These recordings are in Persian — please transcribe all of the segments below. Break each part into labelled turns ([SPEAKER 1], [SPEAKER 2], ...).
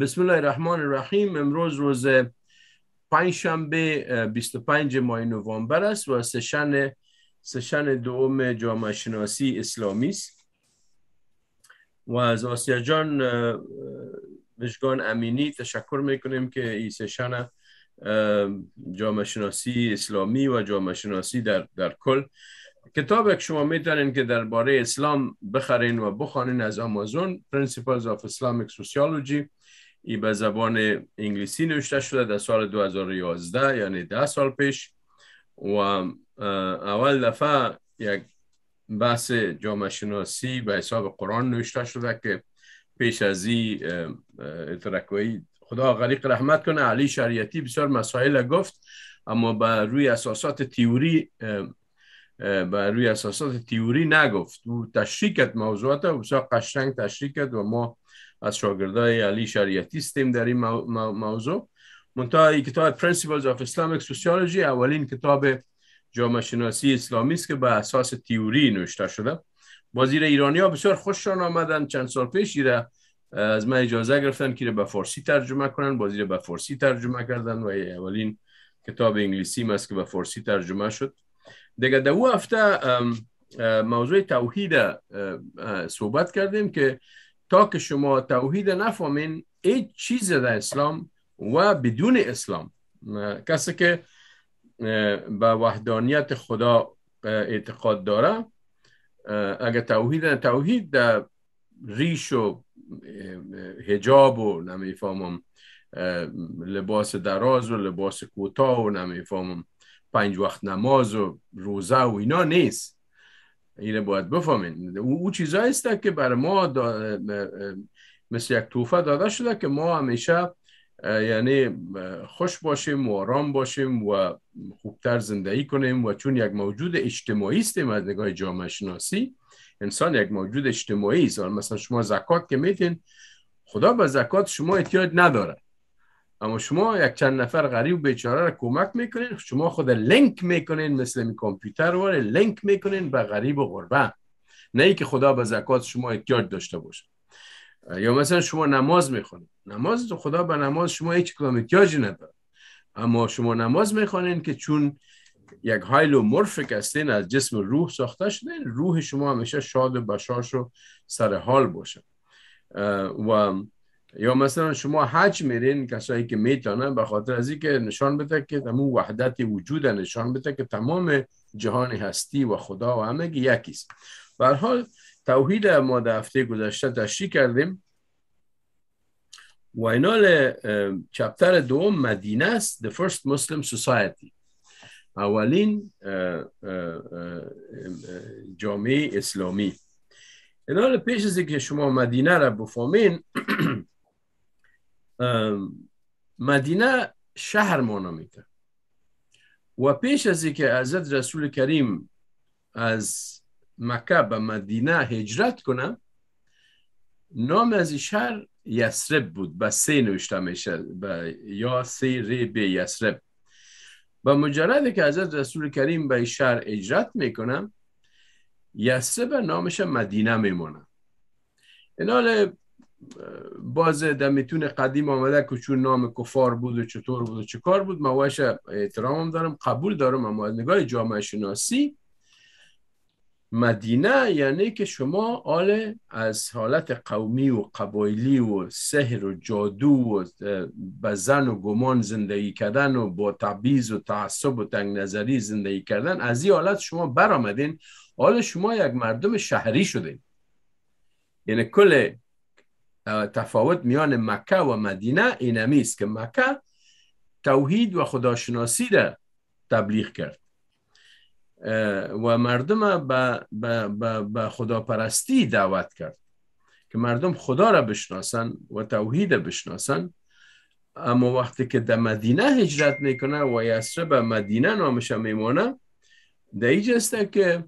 [SPEAKER 1] بسم الله الرحمن الرحیم امروز روز پنج شنبه 25 ماه نوامبر است و سشن سشن دوم جامعه شناسی اسلامی است و از آسیا جان مشگان امینی تشکر میکنیم که این سشن جامعه شناسی اسلامی و جامعه شناسی در, در کل کتاب که شما میتونین که درباره اسلام بخرین و بخوانین از آمازون Principles of Islamic Sociology ای به زبان انگلیسی نوشته شده در سال 2011 یعنی ده سال پیش و اول دفعه یک بحث جامعه شناسی به حساب قرآن نوشته شده که پیش از این خدا غریق رحمت کنه علی شریعتی بسیار مسائل گفت اما بر روی اساسات تیوری بر روی اساسات تیوری نگفت او تشریکت موضوعات و بسیار قشنگ تشریکت و ما از شاگردای علی شریعتی استیم در این موضوع منتها ای کتاب Principles of Islamic Sociology اولین کتاب جامعه شناسی اسلامی است که به اساس تیوری نوشته شده وزیر ایرانی ها بسیار خوششان آمدن چند سال پیش ایره از من اجازه گرفتن که به فارسی ترجمه کنن بازی به فارسی ترجمه کردن و اولین کتاب انگلیسی است که به فارسی ترجمه شد دیگه دو هفته موضوع توحید صحبت کردیم که تا که شما توحید نفهمین هیچ چیز در اسلام و بدون اسلام کسی که به وحدانیت خدا اعتقاد داره اگر توحید توحید در ریش و هجاب و نمیفهمم لباس دراز و لباس کوتاه و نمیفهمم پنج وقت نماز و روزه و اینا نیست اینه باید بفهمین او چیزایی است که بر ما مثل یک توفه داده شده که ما همیشه یعنی خوش باشیم و آرام باشیم و خوبتر زندگی کنیم و چون یک موجود اجتماعی است از نگاه جامعه شناسی انسان یک موجود اجتماعی است مثلا شما زکات که میتین خدا به زکات شما احتیاج نداره اما شما یک چند نفر غریب بیچاره را کمک میکنین شما خود لینک میکنین مثل می کامپیوتر واره لینک میکنین به غریب و غربه نه ای که خدا به زکات شما احتیاج داشته باشه یا مثلا شما نماز میخونید نماز تو خدا به نماز شما هیچ کدام احتیاجی نداره اما شما نماز میخوانین که چون یک هایلو مورفیک هستین از جسم روح ساخته شده روح شما همیشه شاد و بشاش و سر حال باشه و یا مثلا شما حج میرین کسایی که میتونن به خاطر از که نشان بده که تمام وحدت وجود نشان بده که تمام جهان هستی و خدا و همه یکیست به حال توحید ما در هفته گذشته تشریح کردیم و اینال چپتر دوم مدینه است The First Muslim Society اولین جامعه اسلامی اینال پیش از که شما مدینه را بفهمین مدینه شهر مانا میکرد و پیش از که حضرت رسول کریم از مکه به مدینه هجرت کنه نام از این شهر یسرب بود به سه نوشته میشه یا سه ری به یسرب و مجرد که حضرت رسول کریم به شهر هجرت میکنم یسرب نامش مدینه میمونه این باز در میتون قدیم آمده که چون نام کفار بود و چطور بود و چه کار بود من وش احترامم دارم قبول دارم اما از نگاه جامعه شناسی مدینه یعنی که شما آل از حالت قومی و قبایلی و سحر و جادو و زن و گمان زندگی کردن و با تبیز و تعصب و تنگ نظری زندگی کردن از این حالت شما برآمدین حال شما یک مردم شهری شدین یعنی کل تفاوت میان مکه و مدینه اینمی است که مکه توحید و خداشناسی را تبلیغ کرد و مردم به خداپرستی دعوت کرد که مردم خدا را بشناسن و توحید را بشناسن اما وقتی که در مدینه هجرت میکنه و یسره به مدینه نامش میمانه در است که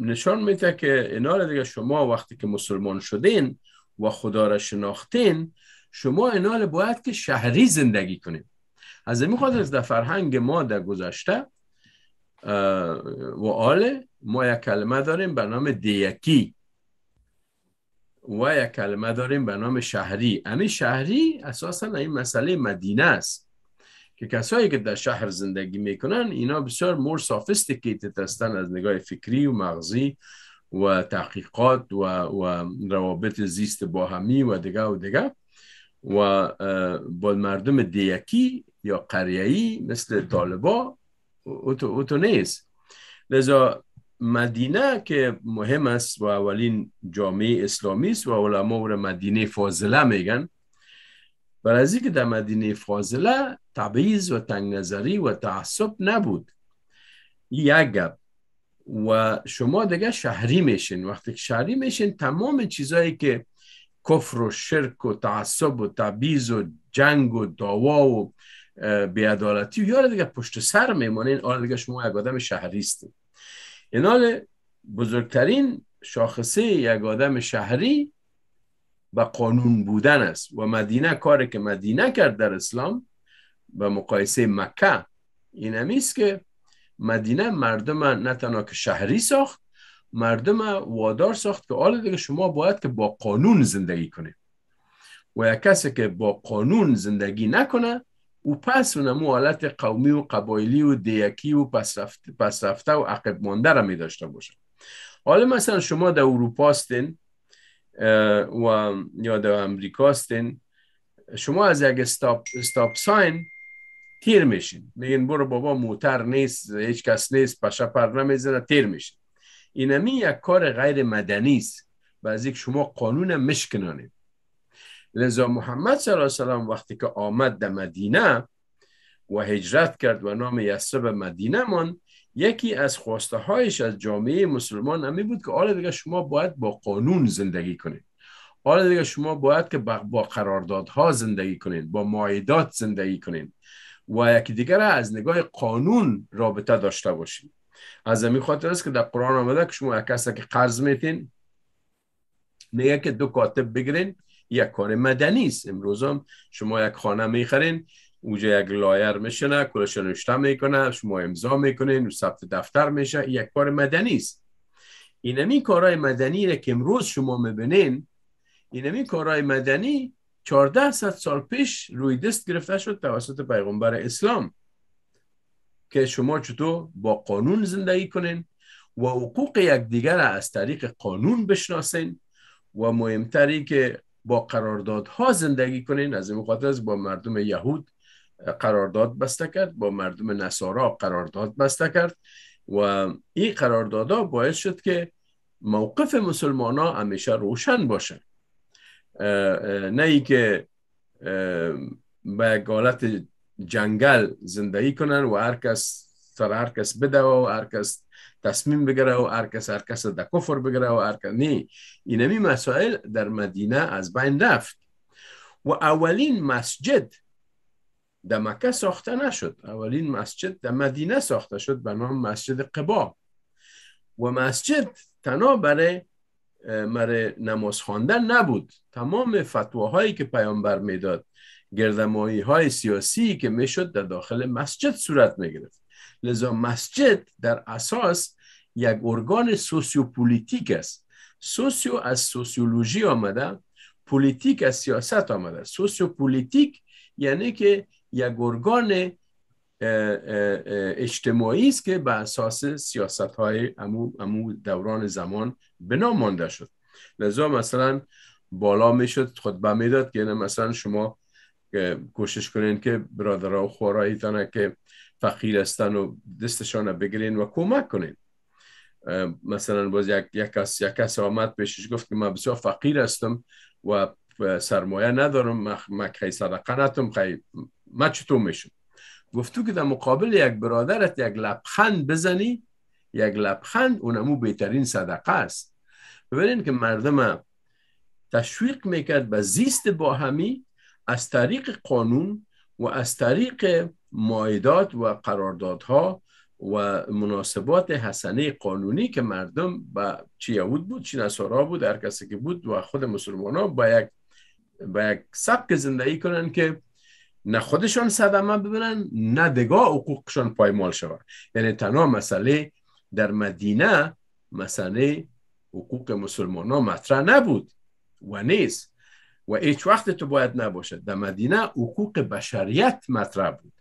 [SPEAKER 1] نشان میده که اینا دیگه شما وقتی که مسلمان شدین و خدا را شناختین شما اینا باید که شهری زندگی کنیم. از این خاطر در فرهنگ ما در گذشته و آله ما یک کلمه داریم به نام دیکی و یک کلمه داریم به نام شهری امی شهری اساسا این مسئله مدینه است که کسایی که در شهر زندگی میکنن اینا بسیار مور سافیستیکیتد هستن از نگاه فکری و مغزی و تحقیقات و, و روابط زیست باهمی و دیگه و دیگه و با مردم دیکی یا قریایی مثل طالبا اوتو نیست لذا مدینه که مهم است و اولین جامعه اسلامی است و علما مدینه فاضله میگن برای از اینکه در مدینه فاضله تبعیض و تنگ نظری و تعصب نبود یک و شما دیگه شهری میشین وقتی که شهری میشین تمام چیزهایی که کفر و شرک و تعصب و تبعیض و جنگ و داوا و بیعدالتی و یار دیگه پشت سر میمونه این آره دیگه شما یک آدم شهری هستید اینال بزرگترین شاخصه یک آدم شهری و قانون بودن است و مدینه کاری که مدینه کرد در اسلام به مقایسه مکه این است که مدینه مردم نه تنها که شهری ساخت مردم وادار ساخت که حالا دیگه شما باید که با قانون زندگی کنه و یک کسی که با قانون زندگی نکنه او پس اونمو حالت قومی و قبایلی و دیکی و پس و عقب مانده را می داشته باشه حالا مثلا شما در اروپا و یا در امریکا هستین شما از یک ستاپ, ساین تیر میشین میگن برو بابا موتر نیست هیچ کس نیست پشا پر نمیزنه تیر میشین اینمی یک کار غیر مدنی است و از یک شما قانون مشکنانید لذا محمد صلی الله علیه وسلم وقتی که آمد در مدینه و هجرت کرد و نام یسرب مدینه ماند یکی از خواسته هایش از جامعه مسلمان همی بود که آره دیگه شما باید با قانون زندگی کنید آره دیگه شما باید که با قراردادها زندگی کنید با معایدات زندگی کنید و یکی دیگر از نگاه قانون رابطه داشته باشید از همین خاطر است که در قرآن آمده که شما کس که قرض میتین میگه که دو کاتب بگیرین یک کار مدنی است امروز هم شما یک خانه میخرین اونجا یک لایر میشنه کلش نوشته میکنه شما امضا میکنین و ثبت دفتر میشه یک کار مدنی است این همین کارهای مدنی که امروز شما میبینین این همین کارهای مدنی 14 سال پیش روی دست گرفته شد توسط پیغمبر اسلام که شما چطور با قانون زندگی کنین و حقوق یکدیگر از طریق قانون بشناسین و مهمتری که با قراردادها زندگی کنین از این با مردم یهود قرارداد بسته کرد با مردم نصارا قرارداد بسته کرد و این قراردادها باعث شد که موقف مسلمان ها همیشه روشن باشه نه ای که به گالت جنگل زندگی کنن و هر کس سر هر کس بده و هر کس تصمیم بگره و هر کس هر کس در کفر بگره و هر کس نی اینمی مسائل در مدینه از بین رفت و اولین مسجد در مکه ساخته نشد اولین مسجد در مدینه ساخته شد به نام مسجد قبا و مسجد تنها برای مر نماز خواندن نبود تمام فتواهایی که پیامبر میداد گردمایی های سیاسی که میشد در داخل مسجد صورت می گرفت. لذا مسجد در اساس یک ارگان سوسیوپولیتیک است سوسیو از سوسیولوژی آمده پولیتیک از سیاست آمده سوسیوپولیتیک یعنی که یک ارگان اجتماعی است که به اساس سیاست های امو, دوران زمان بنا مانده شد لذا مثلا بالا میشد خطبه میداد که مثلا شما کوشش کنین که برادرها و تانه که فقیر هستن و دستشان بگیرین و کمک کنین مثلا باز یک, یک کس یک کس آمد پیشش گفت که من بسیار فقیر هستم و سرمایه ندارم مخی صدقه نتم ما چطور میشم گفتو که در مقابل یک برادرت یک لبخند بزنی یک لبخند اونمو بهترین صدقه است ببینید که مردم تشویق میکرد به زیست با همی از طریق قانون و از طریق معایدات و قراردادها و مناسبات حسنه قانونی که مردم با چی یهود بود چی نصارا بود هر کسی که بود و خود مسلمان ها با یک, با یک سبک زندگی کنن که نه خودشان صدمه ببینن نه دگاه حقوقشان پایمال شود یعنی تنها مسئله در مدینه مسئله حقوق مسلمان ها مطرح نبود و نیست و هیچ وقت تو باید نباشد در مدینه حقوق بشریت مطرح بود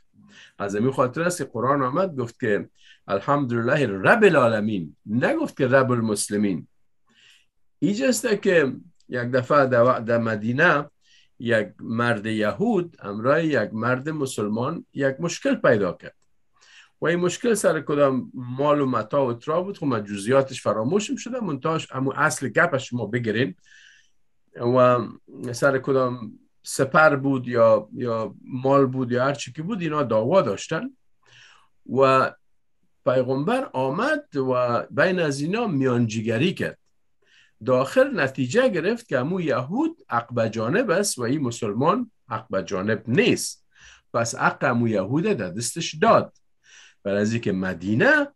[SPEAKER 1] از این خاطر است که قرآن آمد گفت که الحمدلله رب العالمین نگفت که رب المسلمین ایجاسته که یک دفعه در مدینه یک مرد یهود امرای یک مرد مسلمان یک مشکل پیدا کرد و این مشکل سر کدام مال و متا و ترا بود خب من جزئیاتش فراموشم شده منتاش اما اصل گپش شما بگیریم و سر کدام سپر بود یا یا مال بود یا هر که بود اینا دعوا داشتن و پیغمبر آمد و بین از اینا میانجیگری کرد داخل نتیجه گرفت که امو یهود عقب جانب است و این مسلمان عقب جانب نیست پس عقب امو یهود در دستش داد برای که مدینه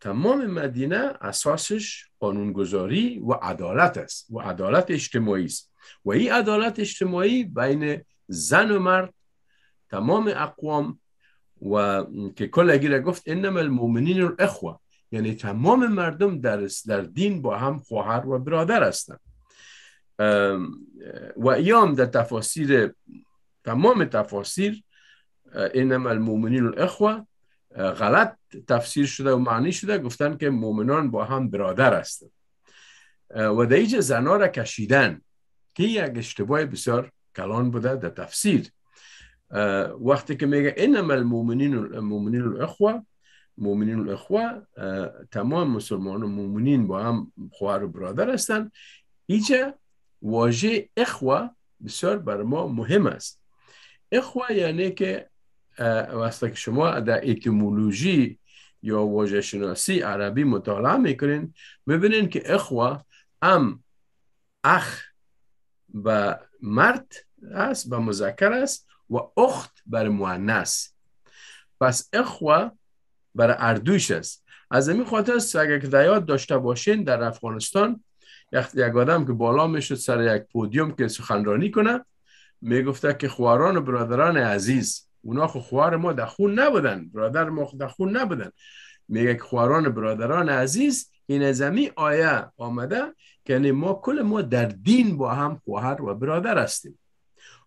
[SPEAKER 1] تمام مدینه اساسش قانونگذاری و عدالت است و عدالت اجتماعی است و این عدالت اجتماعی بین زن و مرد تمام اقوام و که کل اگر گفت انم المؤمنین الاخوه یعنی تمام مردم در, در دین با هم خواهر و برادر هستند و ایام در تفاسیر تمام تفاسیر اینم المومنین الاخوه غلط تفسیر شده و معنی شده گفتن که مؤمنان با هم برادر هستن. و در ایج زنا را کشیدن که یک اشتباه بسیار کلان بوده در تفسیر وقتی که میگه اینم المومنین الاخوه مؤمنین الاخوه تمام مسلمان و مؤمنین با هم خواهر و برادر هستند اینجا واژه اخوه بسیار بر ما مهم است اخوه یعنی که وقتی که شما در اتیمولوژی یا واجه شناسی عربی مطالعه میکنین ببینین که اخوه هم اخ و مرد است و مذکر است و اخت بر مؤنث پس اخوه برای اردوش است از این خاطر است اگر که داشته باشین در افغانستان یک آدم که بالا میشد سر یک پودیوم که سخنرانی کنه میگفته که خواران و برادران عزیز اونا خو خوار ما در خون نبودن برادر ما در خون نبودن میگه که خواران و برادران عزیز این زمی آیه آمده که یعنی ما کل ما در دین با هم خواهر و برادر هستیم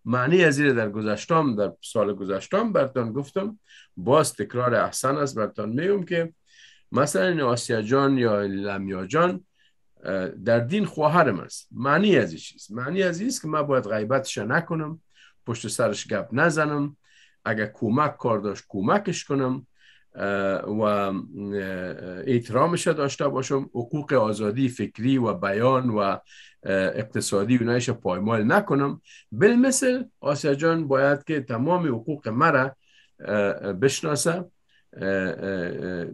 [SPEAKER 1] معنی از در گذشتم در سال گذشتم برتان گفتم باز تکرار احسن است برتان میگم که مثلا این آسیا جان یا لمیا جان در دین خواهرم است معنی از این چیز معنی از این است که من باید غیبتش نکنم پشت سرش گپ نزنم اگر کمک کار داشت کمکش کنم و احترامش داشته باشم حقوق آزادی فکری و بیان و اقتصادی اونایش پایمال نکنم بالمثل آسیا جان باید که تمام حقوق مرا بشناسه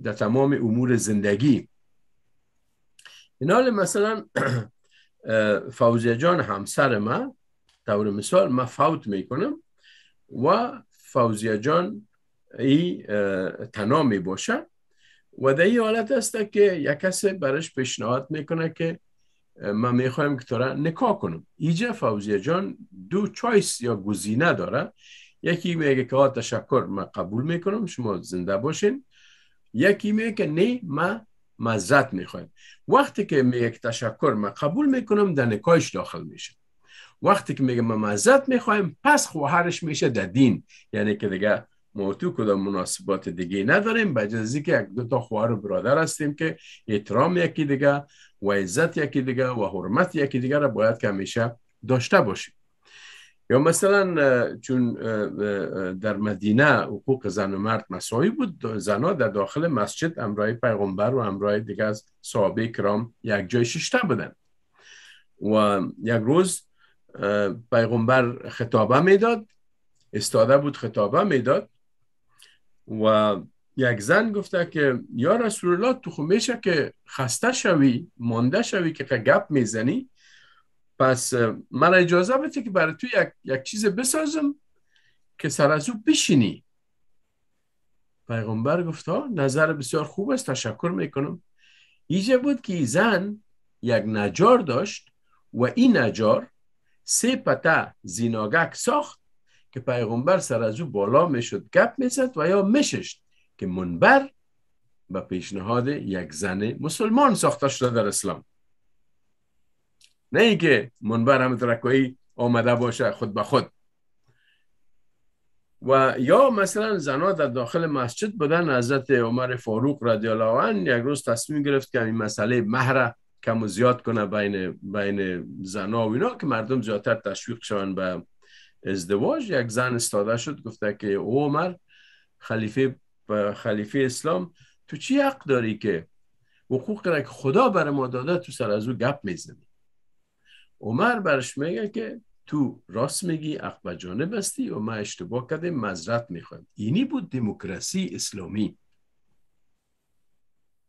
[SPEAKER 1] در تمام امور زندگی این مثلا فوزیه جان همسر ما طور مثال ما فوت میکنم و فوزیه جان ای تنامی باشه و در این حالت است که یک کسی برش پیشنهاد میکنه که ما میخوایم که تو را نکاح کنم ایجا فوزیه جان دو چایس یا گزینه داره یکی میگه که تشکر من قبول میکنم شما زنده باشین یکی میگه که نه ما مزت میخوایم وقتی که میگه تشکر من قبول میکنم در نکاحش داخل میشه وقتی که میگه ما مزت میخوایم پس خواهرش میشه در دین یعنی که دیگه موتو کدام مناسبات دیگه نداریم به جزی که یک دو تا خواهر و برادر هستیم که احترام یکی دیگه و عزت یکی دیگه و حرمت یکی دیگه را باید که همیشه داشته باشیم یا مثلا چون در مدینه حقوق زن و مرد مساوی بود زنها در داخل مسجد امرای پیغمبر و امرای دیگه از صحابه کرام یک جای ششته بودن و یک روز پیغمبر خطابه میداد استاده بود خطابه میداد و یک زن گفته که یا رسول الله تو خو میشه که خسته شوی مانده شوی که گپ میزنی پس من اجازه بده که برای تو یک, یک چیز بسازم که سر از او بشینی پیغمبر گفت نظر بسیار خوب است تشکر میکنم ایجا بود که ای زن یک نجار داشت و این نجار سه پته زیناگک ساخت که پیغمبر سر از او بالا میشد گپ میزد و یا مششت که منبر به پیشنهاد یک زن مسلمان ساخته شده در اسلام نه که منبر هم ترکایی آمده باشه خود به خود و یا مثلا زنا در داخل مسجد بودن حضرت عمر فاروق رضی الله عنه یک روز تصمیم گرفت که این مسئله مهر کم و زیاد کنه بین بین زنا و اینا که مردم زیادتر تشویق شوند به ازدواج یک زن استاده شد گفته که او عمر خلیفه خلیفه اسلام تو چی حق داری که حقوق را که خدا بر ما داده تو سر از او گپ میزنی عمر برش میگه که تو راست میگی به جانب هستی و ما اشتباه کرده مزرت میخوایم اینی بود دموکراسی اسلامی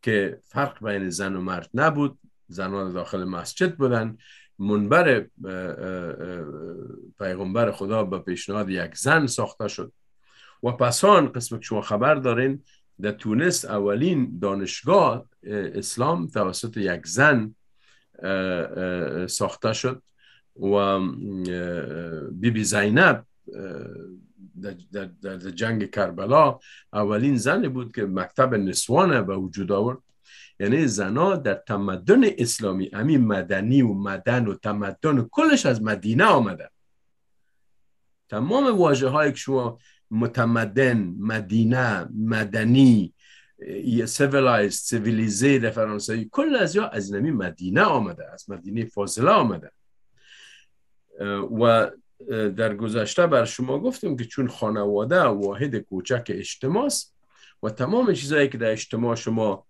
[SPEAKER 1] که فرق بین زن و مرد نبود زنان داخل مسجد بودن منبر پیغمبر خدا به پیشنهاد یک زن ساخته شد و پسان قسم که شما خبر دارین در تونس اولین دانشگاه اسلام توسط یک زن ساخته شد و بیبی بی زینب در, جنگ کربلا اولین زن بود که مکتب نسوانه به وجود آورد یعنی زنا در تمدن اسلامی همین مدنی و مدن و تمدن و کلش از مدینه آمده تمام واجه های که شما متمدن مدینه مدنی سیویلایز سیویلیزه در کل از یا از نمی مدینه آمده از مدینه فاضله آمده و در گذشته بر شما گفتم که چون خانواده واحد کوچک اجتماع و تمام چیزهایی که در اجتماع شما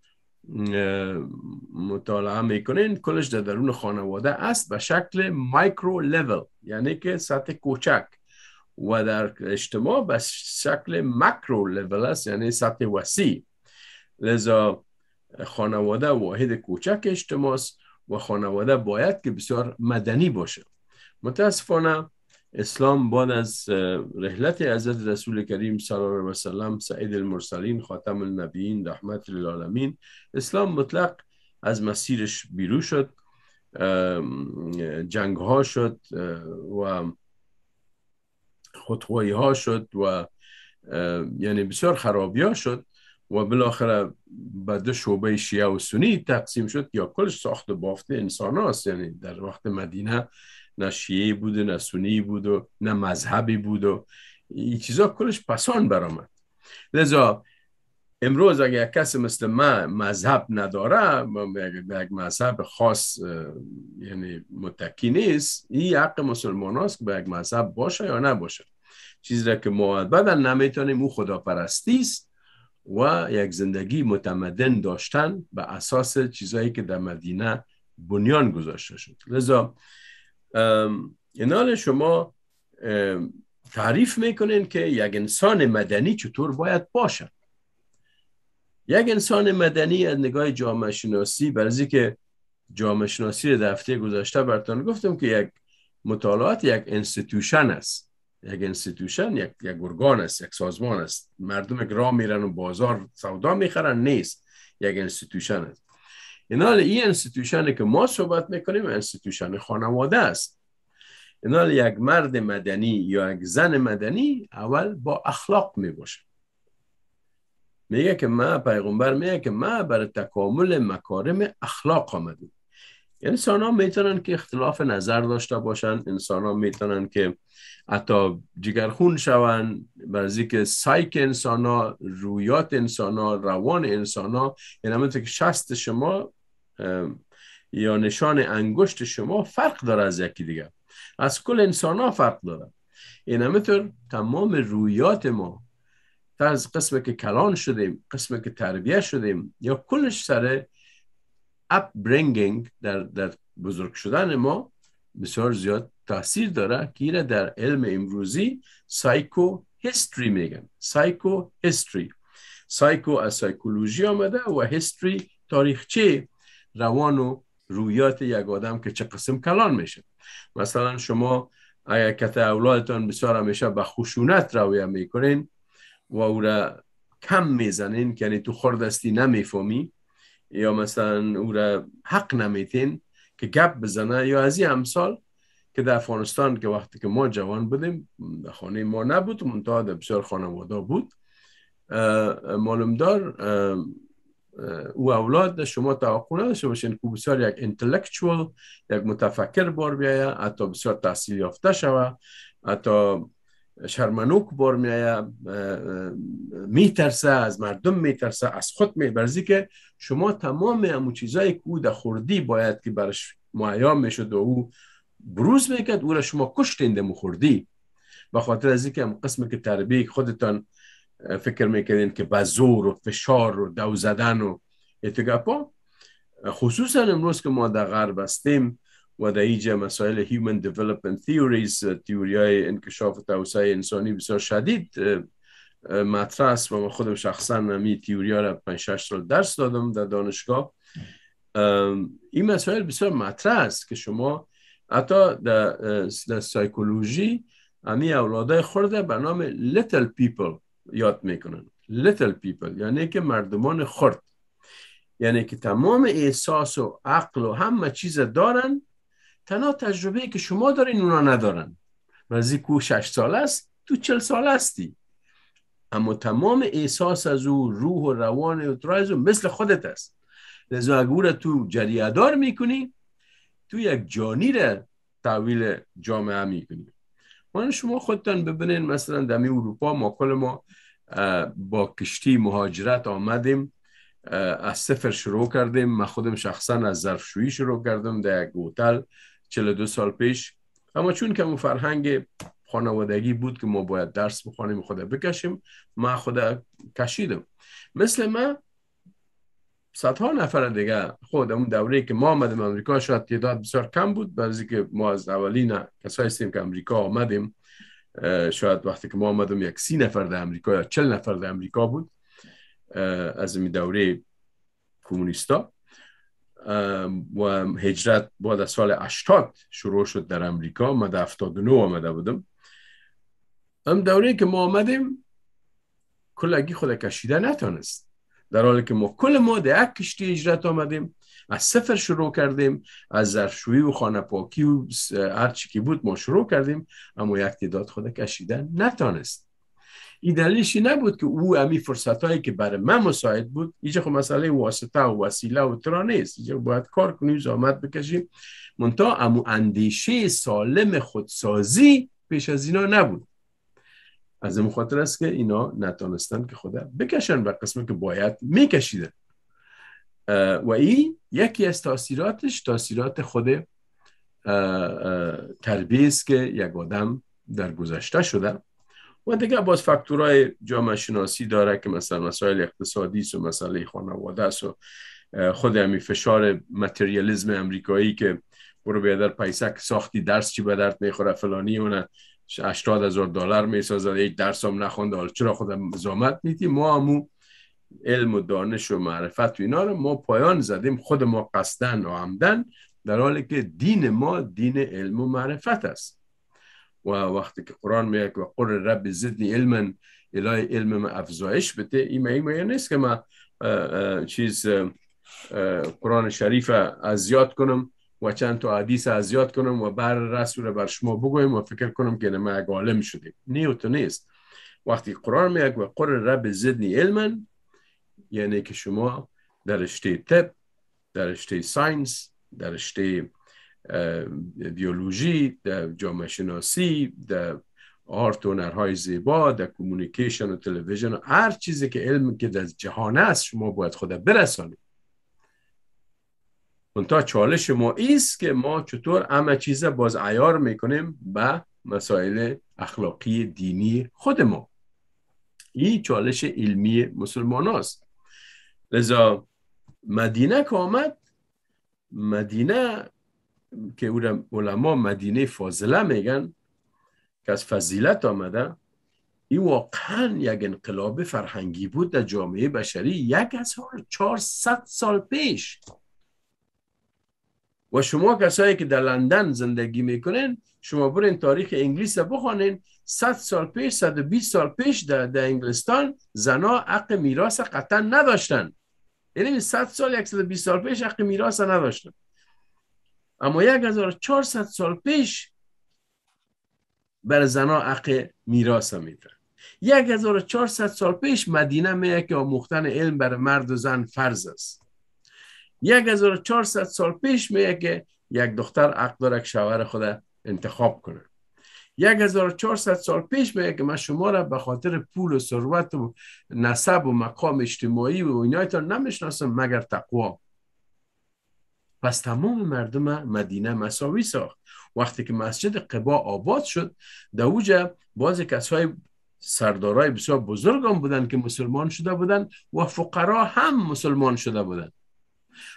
[SPEAKER 1] مطالعه میکنین کلش در درون خانواده است به شکل مایکرو لول یعنی که سطح کوچک و در اجتماع به شکل مکرو لول است یعنی سطح وسیع لذا خانواده واحد کوچک اجتماع است و خانواده باید که بسیار مدنی باشه متاسفانه اسلام بعد از رحلت حضرت رسول کریم صلی الله علیه وسلم سعید المرسلین خاتم النبیین رحمت للعالمین اسلام مطلق از مسیرش بیرو شد جنگ ها شد و خطوایی ها شد و یعنی بسیار خرابی ها شد و بالاخره به دو شعبه شیعه و سنی تقسیم شد یا کلش ساخت و بافت انسان هاست یعنی در وقت مدینه نه شیعی بوده نه سنی بود نه مذهبی بوده این چیزا کلش پسان برامد لذا امروز اگر کسی مثل من مذهب نداره یک مذهب خاص یعنی متکی نیست این حق مسلمان است که به یک مذهب باشه یا نباشه چیزی را که ما بعدا نمیتونیم او خداپرستی است و یک زندگی متمدن داشتن به اساس چیزهایی که در مدینه بنیان گذاشته شد لذا اینال شما تعریف میکنین که یک انسان مدنی چطور باید باشد یک انسان مدنی از نگاه جامعه شناسی برزی که جامعه شناسی هفته گذاشته برتان گفتم که یک مطالعات یک انستیتوشن است یک انستیتوشن یک یک ارگان است یک سازمان است مردم که راه میرن و بازار سودا میخرن نیست یک انستیتوشن است اینا این انستیتوشنی که ما صحبت میکنیم انستیتوشن خانواده است اینا یک مرد مدنی یا یک زن مدنی اول با اخلاق میباشه میگه که ما پیغمبر میگه که ما بر تکامل مکارم اخلاق آمدیم انسان ها میتونن که اختلاف نظر داشته باشن انسان ها میتونن که حتی جگرخون شون برزی که سایک انسان ها رویات انسان ها روان انسان ها یعنی که شست شما یا نشان انگشت شما فرق داره از یکی دیگر از کل انسان ها فرق داره این همینطور تمام رویات ما تا از قسم که کلان شدیم قسم که تربیه شدیم یا کلش سر upbringing در, در بزرگ شدن ما بسیار زیاد تاثیر داره که ایره در علم امروزی سایکو هیستری میگن سایکو هیستری سایکو از سایکولوژی آمده و هیستری تاریخچه روان و رویات یک آدم که چه قسم کلان میشه مثلا شما اگر کت اولادتان بسیار همیشه به خشونت رویه میکنین و او را کم میزنین یعنی تو خردستی نمیفهمی یا مثلا او را حق نمیتین که گپ بزنه یا از این امثال که در افغانستان که وقتی که ما جوان بودیم خانه ما نبود منتها در بسیار خانواده بود معلومدار او اولاد شما توقع نداشته باشین که بسیار یک انتلیکچول یک متفکر بار بیاید حتی بسیار تحصیل یافته شوه حتی شرمنوک بار میایه میترسه از مردم میترسه از خود میبرزی که شما تمام امو چیزایی که او در خوردی باید که برش معیام میشد و او بروز میکرد او را شما کشتین دمو خوردی و خاطر از اینکه هم قسم که تربیه خودتان Eh, فکر میکنین که به زور و فشار و دو زدن و اتگپا eh، خصوصا امروز که ما در غرب هستیم و در اینجا مسائل Human Development Theories eh، تیوری های انکشاف توسعه انسانی بسیار شدید مطرح است و من خودم شخصا نمی تیوری ها را پنج 6 سال درس دادم در دانشگاه این مسائل بسیار مطرح است که شما حتی در سایکولوژی امی اولاده خورده به نام little people یاد میکنن little people یعنی که مردمان خرد یعنی که تمام احساس و عقل و همه چیز دارن تنها تجربه که شما دارین اونا ندارن کو شش سال است تو چل سال هستی اما تمام احساس از او روح و روان و از مثل خودت است لذا اگه تو جریادار دار میکنی تو یک جانی را تحویل جامعه میکنی اون شما خودتان ببینین مثلا در اروپا ما کل ما با کشتی مهاجرت آمدیم از صفر شروع کردیم من خودم شخصا از ظرفشویی شروع کردم در یک هتل دو سال پیش اما چون که اون فرهنگ خانوادگی بود که ما باید درس بخوانیم خدا بکشیم ما خدا کشیدم مثل من صدها نفر دیگه خود اون دوره که ما آمدیم امریکا شاید تعداد بسیار کم بود برای که ما از اولین کسایی هستیم که امریکا آمدیم شاید وقتی که ما آمدیم یک سی نفر در امریکا یا چل نفر در امریکا بود از این دوره کمونیستا و هجرت بعد از سال 80 شروع شد در امریکا ما در 79 آمده بودم ام دوره که ما آمدیم کلگی خود کشیده نتانست در حالی که ما کل ما در یک کشتی اجرت آمدیم از سفر شروع کردیم از ظرفشویی و خانه پاکی و هر چی که بود ما شروع کردیم اما یک تعداد خود کشیدن نتانست این دلیلشی نبود که او امی فرصت هایی که برای من مساعد بود اینجا خب مسئله واسطه و وسیله و ترا نیست اینجا خب باید کار کنیم زحمت بکشیم منتها امو اندیشه سالم خودسازی پیش از اینا نبود از این خاطر است که اینا نتانستن که خدا بکشن و قسمی که باید میکشیدن و این یکی از تاثیراتش تاثیرات خود تربیه است که یک آدم در گذشته شده و دیگه باز فاکتورهای جامعه شناسی داره که مثلا مسائل اقتصادی است و مسائل خانواده است و خود همی فشار متریالیزم امریکایی که برو بیادر پیسک ساختی درس چی به درد میخوره فلانی اونه 80 هزار دلار می‌سازد، یک درس هم نخونده حالا چرا خودم زامت میتی ما همو علم و دانش و معرفت و اینا رو ما پایان زدیم خود ما قصدن و عمدن در حالی که دین ما دین علم و معرفت است و وقتی که قرآن میگه و قر رب زدنی علما الهی علم افزایش بده این ایمه نیست که ما چیز قرآن شریف از یاد کنم و چند تا حدیث از کنم و بر رسول بر شما بگویم و فکر کنم که اگه عالم شده، نه تو نیست وقتی قرار میگه و قر رب زدنی علما یعنی که شما در رشته طب در رشته ساینس در رشته بیولوژی در جامعه شناسی در آرت و زیبا در کمونیکیشن و تلویزیون و هر چیزی که علم که در جهان است شما باید خدا برسانید منتها چالش ما ایست که ما چطور همه چیز باز عیار میکنیم به مسائل اخلاقی دینی خود ما این چالش علمی مسلمان است لذا مدینه که آمد مدینه که او علما مدینه فاضله میگن که از فضیلت آمده این واقعا یک انقلاب فرهنگی بود در جامعه بشری یک از صد سال پیش و شما کسایی که در لندن زندگی میکنین شما برین تاریخ انگلیس رو بخونین 100 سال پیش 120 سال پیش در, انگلستان زنا حق میراث قطعا نداشتن یعنی 100 سال 120 سال پیش حق میراث نداشتن اما 1400 سال پیش بر زنا حق میراث میدن 1400 سال پیش مدینه میگه که آموختن علم بر مرد و زن فرض است 1400 سال پیش میگه که یک دختر حق داره که شوهر خود انتخاب کنه 1400 سال پیش میگه که من شما را به خاطر پول و ثروت و نسب و مقام اجتماعی و اینایتان نمیشناسم مگر تقوا پس تمام مردم مدینه مساوی ساخت وقتی که مسجد قبا آباد شد در اوجا باز کسای سردارای بسیار بزرگ هم که مسلمان شده بودند و فقرا هم مسلمان شده بودند.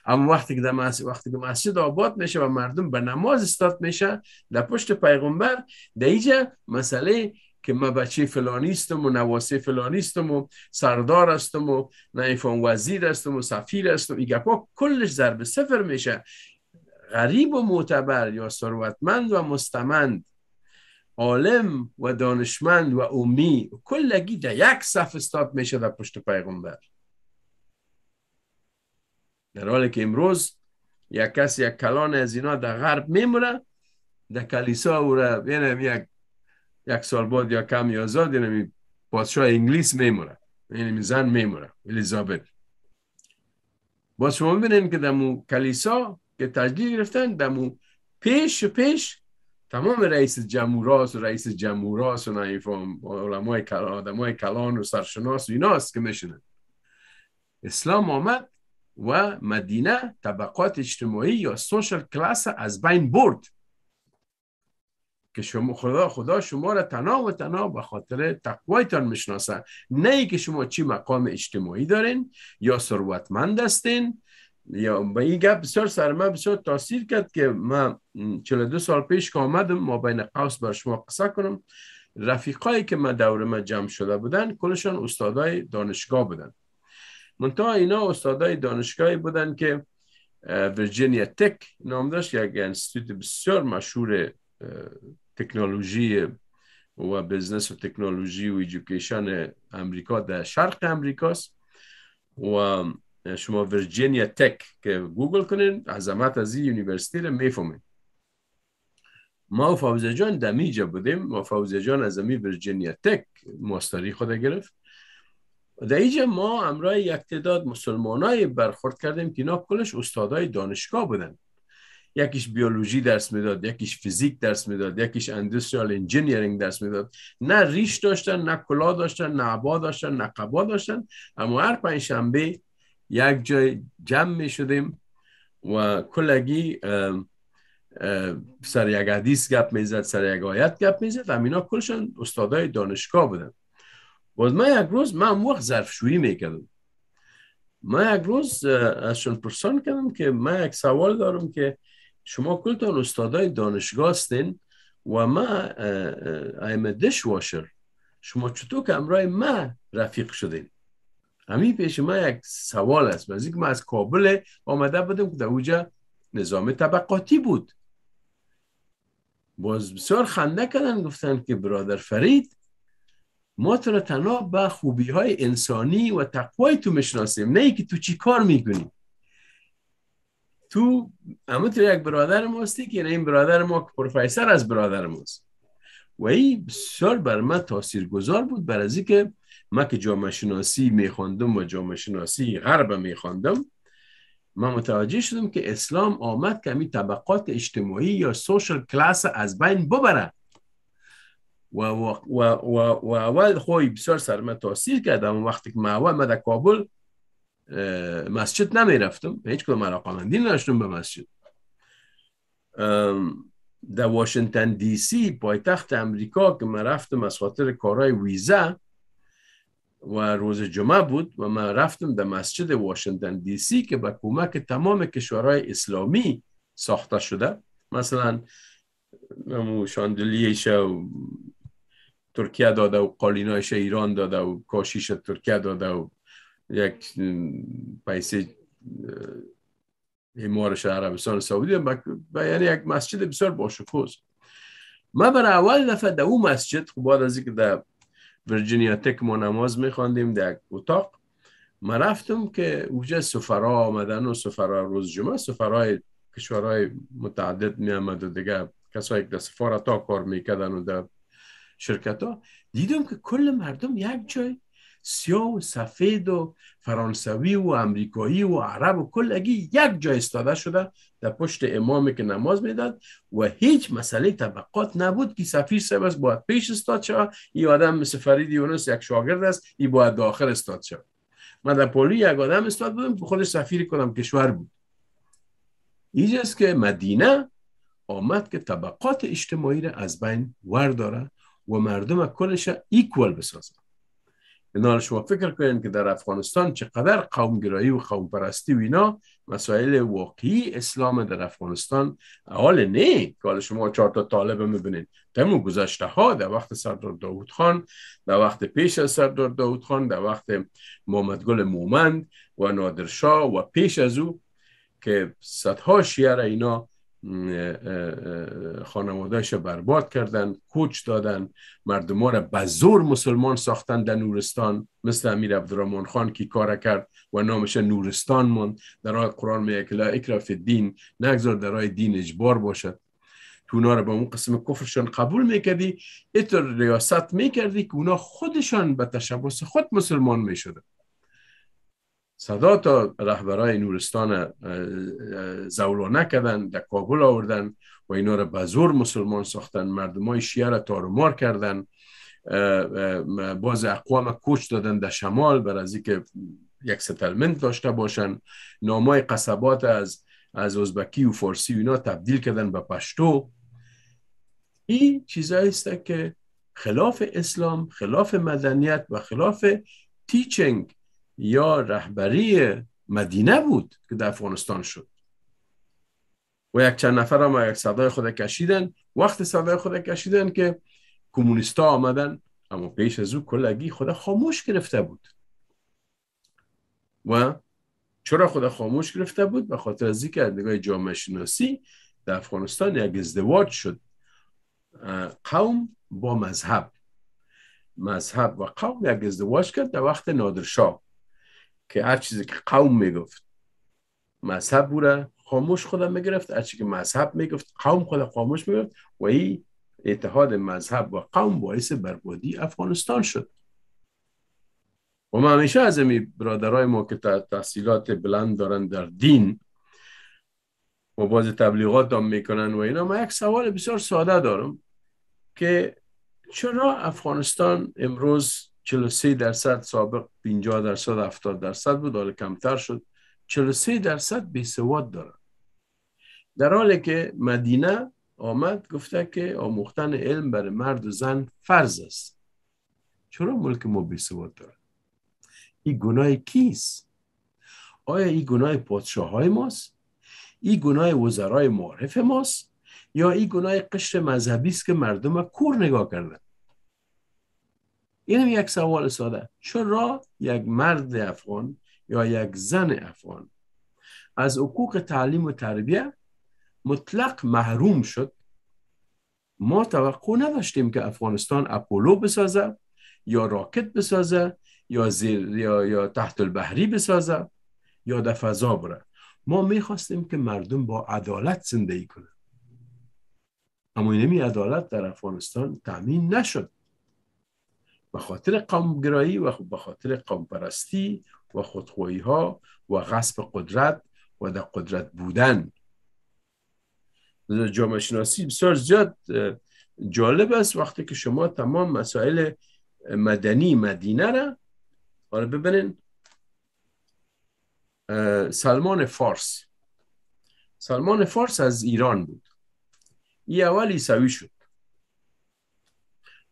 [SPEAKER 1] اما وقتی که مسجد وقتی که مسجد آباد میشه و مردم به نماز استاد میشه در پشت پیغمبر در اینجا مسئله که ما بچه فلانی و نواسه فلانی و سردار استم و نایفان وزیر استم و سفیر استم این پا کلش ضرب سفر میشه غریب و معتبر یا سروتمند و مستمند عالم و دانشمند و امی کلگی در یک صف استاد میشه در پشت پیغمبر در حالی که امروز یک کسی یک کلان از اینا در غرب میمونه در کلیسا او را یک یک سال بعد یا کم یا زاد یعنی پادشاه انگلیس میمونه یعنی زن میمونه الیزابت باز شما ببینین که در کلیسا که تجلیل گرفتن در پیش پیش پیش تمام رئیس جمهوراس و رئیس جمهوراس و نایف علمای کلان کلان و سرشناس و ایناست که میشنن اسلام آمد و مدینه طبقات اجتماعی یا سوشل کلاس از بین برد که شما خدا خدا شما را تنها و تنها به خاطر تقوایتان میشناسه نه ای که شما چی مقام اجتماعی دارین یا ثروتمند هستین یا به این گپ بسیار سر من بسیار تاثیر کرد که من دو سال پیش که آمدم ما بین قوس بر شما قصه کنم رفیقایی که من دور من جمع شده بودن کلشان استادای دانشگاه بودن منتها اینا استادای دانشگاهی بودن که ویرجینیا تک نام داشت یک انستیتوت بسیار مشهور تکنولوژی و بزنس و تکنولوژی و ایژوکیشن امریکا در شرق امریکاست و شما ورجینیا تک که گوگل کنین عظمت از این یونیورسیتی رو میفهمین ما و فوزه جان بودیم و فوزه جان از امی ویرجینیا تک ماستری خود گرفت در اینجا ما امرای یک تعداد مسلمانای برخورد کردیم که اینا کلش استادای دانشگاه بودن یکیش بیولوژی درس میداد یکیش فیزیک درس میداد یکیش اندستریال انجینیرینگ درس میداد نه ریش داشتن نه کلا داشتن نه عبا داشتن نه قبا داشتن اما هر پنج شنبه یک جای جمع می شدیم و کلگی سر یک گپ میزد سر یک آیت گپ میزد و اینا کلشان استادای دانشگاه بودن و ما یک روز من وقت ظرفشویی میکردم ما یک روز ازشون پرسان کردم که ما یک سوال دارم که شما کلتان استادای دانشگاه هستین و من ایم دش واشر شما چطور که امرای ما رفیق شدین همین پیش ما یک سوال است از که از کابل آمده بودم که در اوجه نظام طبقاتی بود باز بسیار خنده کردن گفتن که برادر فرید ما تو رو تنها به خوبی های انسانی و تقوای تو میشناسیم نه که تو چی کار میکنی تو اما تو یک برادر ماستی که یعنی این برادر ما که پروفیسر از برادر ماست و این بسیار بر من تاثیر گذار بود بر از که من که جامعه شناسی میخوندم و جامعه شناسی غرب میخوندم من متوجه شدم که اسلام آمد که طبقات اجتماعی یا سوشل کلاس از بین ببره و, و, و, اول خۆی بسیار سەرمە تاثیر کردم و وقتی ماوە کابل مسجد رفتم هیچ کدوم علاقمندی نشتم به مسجد در واشنگتن دی سی پایتخت امریکا که من رفتم از خاطر کارهای ویزا و روز جمعه بود و من رفتم در مسجد واشنگتن دی سی که به کمک تمام کشورهای اسلامی ساخته شده مثلا شاندلیش و ترکیه داده و قالینایش ایران داده و کاشیش ترکیه داده و یک پیسه امارش عربستان سعودی و یعنی یک مسجد بسیار باشکوز ما برای اول دفعه در اون مسجد خب بعد از اینکه در ویرجینیا تک ما نماز میخواندیم در اتاق ما رفتم که اوجا سفرا آمدن و سفرا روز جمعه سفرای کشورهای متعدد می آمد و دیگه کسایی که در سفارت ها کار میکردن و در شرکت ها دیدم که کل مردم یک جای سیاه و سفید و فرانسوی و امریکایی و عرب و کل اگه یک جای استاده شده در پشت امامی که نماز میداد و هیچ مسئله طبقات نبود که سفیر سب است باید پیش استاد شد این آدم مثل فرید یونس یک شاگرد است این باید داخل استاد شد من در پولی یک آدم استاد بودم که خود سفیر کنم کشور بود اینجاست که مدینه آمد که طبقات اجتماعی را از بین ورداره و مردم کلش ایکوال بسازن اینا شما فکر کنین که در افغانستان چقدر قومگرایی و قوم و اینا مسائل واقعی اسلام در افغانستان حال نه که حال شما چهار تا طالب میبینین تمو گذشته ها در وقت سردار داود خان در وقت پیش از سردار داود خان در وقت محمد گل مومند و نادرشاه و پیش از او که صدها شیعه اینا خانوادهش برباد کردن کوچ دادن مردم را به زور مسلمان ساختن در نورستان مثل امیر عبدالرحمن خان که کار کرد و نامش نورستان ماند در قرآن میگه که لا اکراف دین نگذار در آیه دین اجبار باشد تو اونا رو به اون قسم کفرشان قبول میکردی اتر ریاست میکردی که اونا خودشان به تشبس خود مسلمان میشدن صدا تا رهبرای نورستان زولانه نکردن در کابل آوردن و اینا را به زور مسلمان ساختن مردم های شیعه را تارمار کردن باز اقوام کوچ دادن در شمال بر از که یک ستلمنت داشته باشن نامای قصبات از از ازبکی و فارسی و اینا تبدیل کردن به پشتو این چیزایی است که خلاف اسلام خلاف مدنیت و خلاف تیچنگ یا رهبری مدینه بود که در افغانستان شد و یک چند نفر هم یک صدای خود کشیدن وقت صدای خود کشیدن که کمونیستا آمدن اما پیش از او کلگی خدا خاموش گرفته بود و چرا خدا خاموش گرفته بود به خاطر از که نگاه جامعه شناسی در افغانستان یک ازدواج شد قوم با مذهب مذهب و قوم یک ازدواج کرد در وقت نادرشاه که هر چیزی که قوم میگفت مذهب بوده خاموش خدا میگرفت هر چیزی که مذهب میگفت قوم خود خاموش میگرفت و این اتحاد مذهب و قوم باعث بربادی افغانستان شد و ما همیشه از امی برادرای ما که تحصیلات بلند دارن در دین و باز تبلیغات هم میکنن و اینا من یک سوال بسیار ساده دارم که چرا افغانستان امروز 43 درصد سابق 50 درصد 70 درصد بود حالا کمتر شد 43 درصد بی سواد دارن در حالی که مدینه آمد گفته که آموختن علم بر مرد و زن فرض است چرا ملک ما بی سواد داره این گناه کیست آیا این گناه پادشاه های ماست این گناه وزرای معرف ماست یا این گناه قشر مذهبی است که مردم کور نگاه کردن اینم یک سوال ساده چرا یک مرد افغان یا یک زن افغان از حقوق تعلیم و تربیه مطلق محروم شد ما توقع نداشتیم که افغانستان اپولو بسازه یا راکت بسازه یا, زیر، یا،, تحت البحری بسازه یا در فضا بره ما میخواستیم که مردم با عدالت زندگی کنند اما اینمی عدالت در افغانستان تامین نشد به خاطر قومگرایی و به خاطر قومپرستی و خودخواهی ها و غصب قدرت و در قدرت بودن جامعه شناسی بسیار زیاد جالب است وقتی که شما تمام مسائل مدنی مدینه را آره ببینین سلمان فارس سلمان فارس از ایران بود ای اول ایساوی شد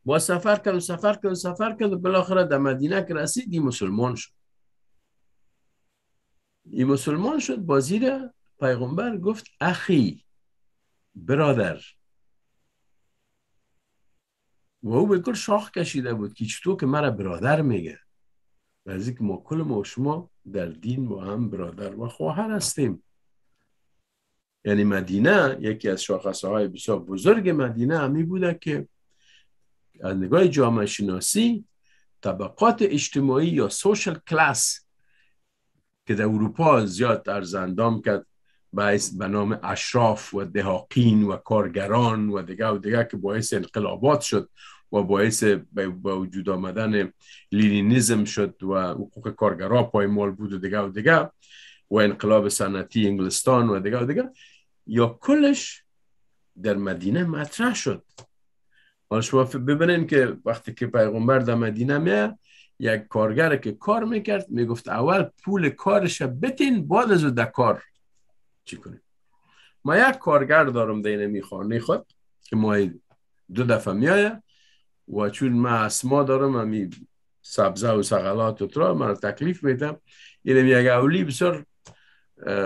[SPEAKER 1] با سفر کرد و سفر کرد و سفر کرد و بالاخره در مدینه که رسید این مسلمان شد این مسلمان شد با زیر پیغمبر گفت اخی برادر و او بالکل شاخ کشیده بود که چطور که مرا برادر میگه از که ما کل ما شما در دین با هم برادر و خواهر هستیم یعنی مدینه یکی از شاخصه های بسیار بزرگ مدینه همی بوده که از نگاه جامعه شناسی طبقات اجتماعی یا سوشل کلاس که در اروپا زیاد ارزندام کرد باعث به نام اشراف و دهاقین و کارگران و دیگه و دیگه که باعث انقلابات شد و باعث به وجود آمدن لینینیزم شد و حقوق کارگرا پایمال بود و دیگه و دیگه و انقلاب صنعتی انگلستان و دیگه و دیگه یا کلش در مدینه مطرح شد حالا شما ببینین که وقتی که پیغمبر در مدینه میه یک کارگر که کار میکرد میگفت اول پول کارش بتین بعد از در کار چی کنیم ما یک کارگر دارم اینه میخوانه خود خب که ماهی دو دفعه میایه و چون ما اسما دارم همی سبزه و سغلات و ترا من تکلیف میدم اینه یعنی یک اولی بسیار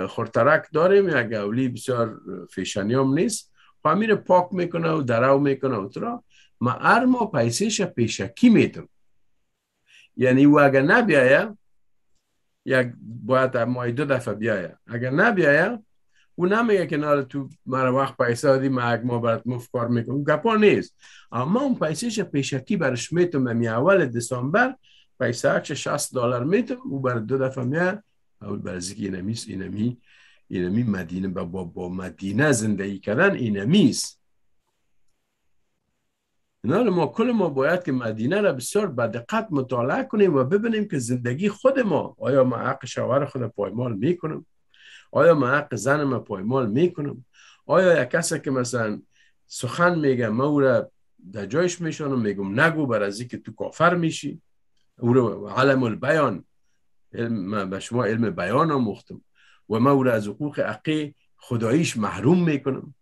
[SPEAKER 1] خورترک داریم یک اولی بسیار فیشنی نیست و خب پاک میکنه و درو میکنه و ترا ما هر ما پیسیش پیشکی میدم یعنی او اگر نبیایه یک باید مای دو دفعه بیایه اگر نبیایه او نمیگه که ناره تو مرا وقت پیسه دادی اگر ما برات مف کار میکنم گپا نیست اما اون پیسیش پیشکی برش میتم امی یعنی اول دسامبر پیسه 60 دلار میتم او بر دو دفعه میه اول برزی که اینمی اینمی مدینه با, با مدینه زندگی کردن اینمیست اینا ما کل ما باید که مدینه را بسیار به دقت مطالعه کنیم و ببینیم که زندگی خود ما آیا ما حق شوهر خود پایمال میکنم آیا ما حق زن ما پایمال میکنم آیا یک کسی که مثلا سخن میگه ما او را در جایش میشانم میگم نگو بر از که تو کافر میشی او را علم البیان علم به شما علم بیان آموختم و ما او را از حقوق عقی خداییش محروم میکنم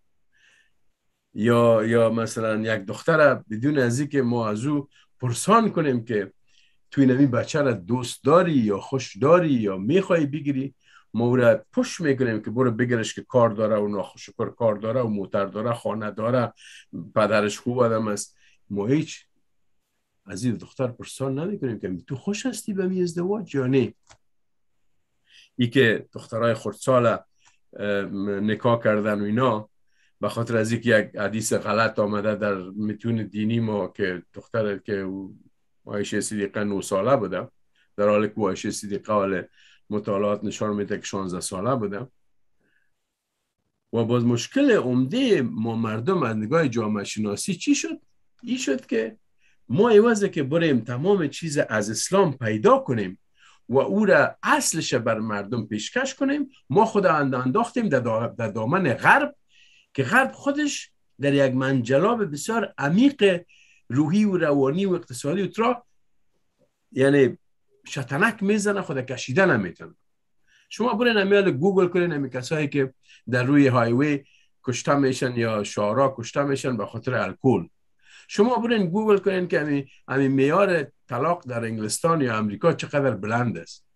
[SPEAKER 1] یا یا مثلا یک دختر بدون از که ما از او پرسان کنیم که توی نمی بچه را دوست داری یا خوش داری یا میخوای بگیری ما او را پش میکنیم که برو بگرش که کار داره و ناخوشکر کار داره و موتر داره خانه داره پدرش خوب آدم است ما هیچ از این دختر پرسان کنیم که تو خوش هستی به می ازدواج یا نه ای که دخترای خردسال نکاح کردن و اینا به خاطر از یک یک حدیث غلط آمده در متون دینی ما که دختر که صدیقه نو ساله بوده در حالی که او صدیقه حال مطالعات نشان میده که 16 ساله بوده و باز مشکل عمده ما مردم از نگاه جامعه شناسی چی شد این شد که ما ایوازه که بریم تمام چیز از اسلام پیدا کنیم و او را اصلش بر مردم پیشکش کنیم ما خود انداختیم در دامن غرب که غرب خودش در یک منجلاب بسیار عمیق روحی و روانی و اقتصادی و ترا یعنی شتنک میزنه خود کشیده نمیتونه شما برین نمیال گوگل کنین نمی کسایی که در روی هایوی کشته میشن یا شعرا کشته میشن به خاطر الکل شما برین گوگل کنین که همین همی میار طلاق در انگلستان یا امریکا چقدر بلند است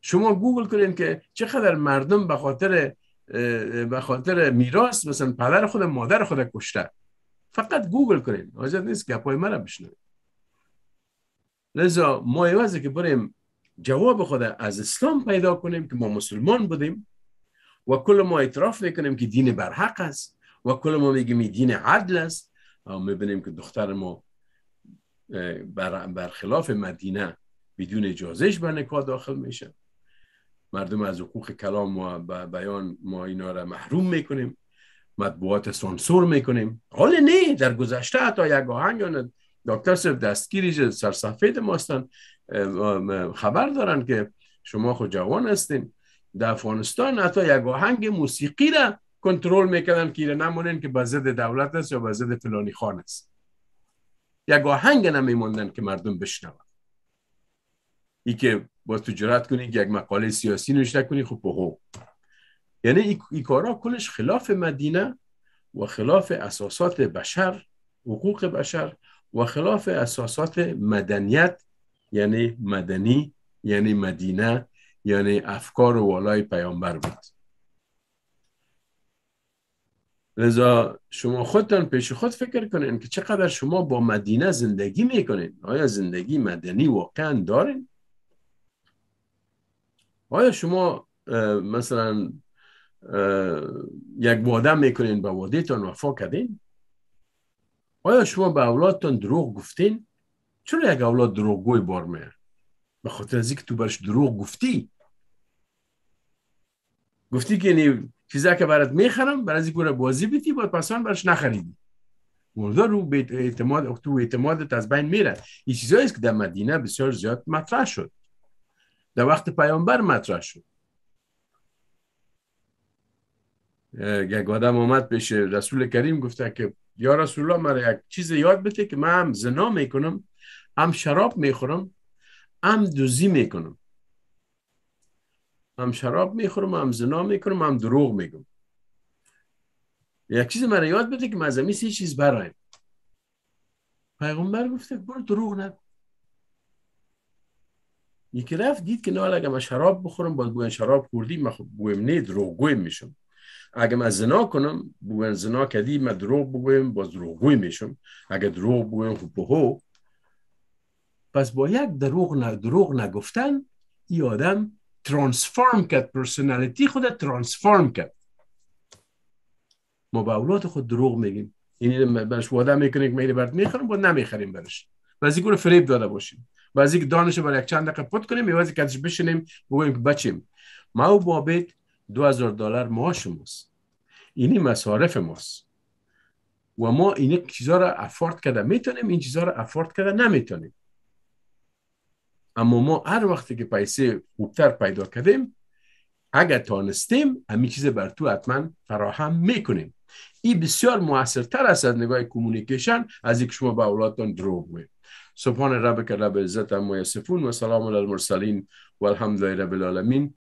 [SPEAKER 1] شما گوگل کنین که چقدر مردم به خاطر به خاطر میراث مثلا پدر خود مادر خود کشته فقط گوگل کنین حاجت نیست گپای مرا بشنوید لذا ما ایوازه که بریم جواب خود از اسلام پیدا کنیم که ما مسلمان بودیم و کل ما اعتراف میکنیم که دین برحق است و کل ما میگیم دین عدل است میبینیم که دختر ما برخلاف مدینه بدون اجازهش به نکاح داخل میشه مردم از حقوق کلام و بیان ما اینا را محروم میکنیم مطبوعات سانسور میکنیم حال نه در گذشته تا یک آهنگ دکتر صرف دستگیری سرسفید ماستن خبر دارن که شما خود جوان هستین در افغانستان حتی یک آهنگ موسیقی را کنترل میکنن که نمونین که به دولت است یا به فلانی خان است یک آهنگ نمیموندن که مردم بشنوند این که باز تو جرات کنی که یک مقاله سیاسی نوشته کنی خب بهو یعنی این ای کارا کلش خلاف مدینه و خلاف اساسات بشر حقوق بشر و خلاف اساسات مدنیت یعنی مدنی یعنی مدینه یعنی افکار و والای پیامبر بود لذا شما خودتان پیش خود فکر کنین که چقدر شما با مدینه زندگی میکنین آیا زندگی مدنی واقعا دارین آیا شما مثلا یک واده میکنین به تان وفا کردین آیا شما به تان دروغ گفتین چرا یک اولاد دروغگوی بار میه به خاطر از اینکه تو برش دروغ گفتی گفتی که یعنی چیزا که برات میخرم برای اینکه بازی بیتی باید پسان برش نخریدی مردار رو به اعتماد اعتمادت از بین میره این چیزایی که در مدینه بسیار زیاد مطرح شد در وقت پیامبر مطرح شد یک آدم آمد پیش رسول کریم گفته که یا رسول الله مرا یک چیز یاد بده که من هم زنا میکنم هم شراب میخورم هم دوزی میکنم هم شراب میخورم هم زنا میکنم هم دروغ میگم یک چیز مرا یاد بده که من از چیز برایم پیغمبر گفته برو دروغ نکن یکی رفت دید که نه اگه من شراب بخورم باید بوین شراب خوردی من خب بویم نه میشم اگه من زنا کنم بوین زنا کدی من دروغ بگویم باز دروغوی میشم اگه دروغ بگویم خب بهو پس با یک دروغ نه دروغ نگفتن ای آدم ترانسفارم کرد پرسنالیتی خود ترانسفارم کرد ما با اولاد خود دروغ میگیم یعنی برش وعده میکنیم که میری برد میخورم با نمیخریم برش و از فریب داده باشیم بعضی که دانش برای یک چند دقیقه پد کنیم عوض که بشنیم بشینیم که بچیم ما و بابت 2000 دلار معاش ماست اینی مصارف ماست و ما این چیزا را افورد کرده میتونیم این چیزا را افورد کرده نمیتونیم اما ما هر وقتی که پیسه خوبتر پیدا کردیم اگر تانستیم همین چیز بر تو حتما فراهم میکنیم ای بسیار موثرتر است از نگاه کمونیکیشن از یک شما به اولادتان دروغ گویید سبحان ربک رب عزت اما یصفون و سلام علی المرسلین و الحمد رب العالمین